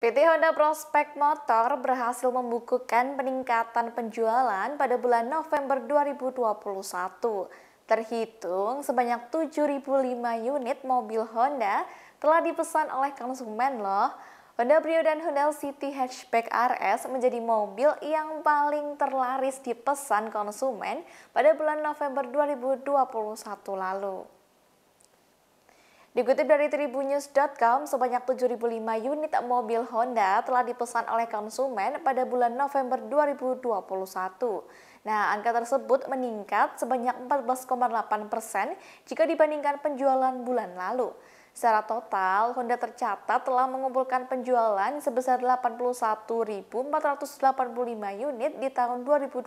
PT Honda Prospek Motor berhasil membukukan peningkatan penjualan pada bulan November 2021. Terhitung sebanyak 7.005 unit mobil Honda telah dipesan oleh konsumen loh. Honda Brio dan Honda City Hatchback RS menjadi mobil yang paling terlaris dipesan konsumen pada bulan November 2021 lalu. Dikutip dari tribunews.com, sebanyak 7.005 unit mobil Honda telah dipesan oleh konsumen pada bulan November 2021. Nah, angka tersebut meningkat sebanyak 14,8 persen jika dibandingkan penjualan bulan lalu. Secara total, Honda tercatat telah mengumpulkan penjualan sebesar 81.485 unit di tahun 2021.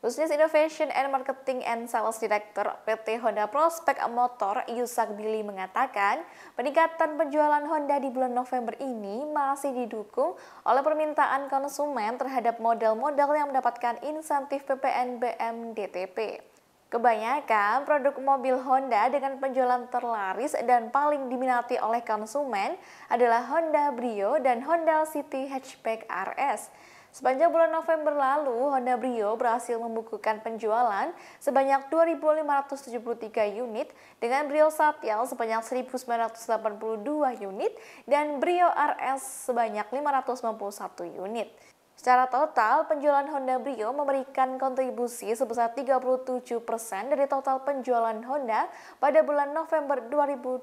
Business Innovation and Marketing and Sales Director PT Honda Prospect Motor Yusak Billy mengatakan, peningkatan penjualan Honda di bulan November ini masih didukung oleh permintaan konsumen terhadap model-model yang mendapatkan insentif PPNBM DTP. Kebanyakan produk mobil Honda dengan penjualan terlaris dan paling diminati oleh konsumen adalah Honda Brio dan Honda City Hatchback RS. Sepanjang bulan November lalu, Honda Brio berhasil membukukan penjualan sebanyak 2.573 unit dengan Brio Satya sebanyak 1.982 unit dan Brio RS sebanyak 591 unit. Secara total, penjualan Honda Brio memberikan kontribusi sebesar 37% persen dari total penjualan Honda pada bulan November 2021.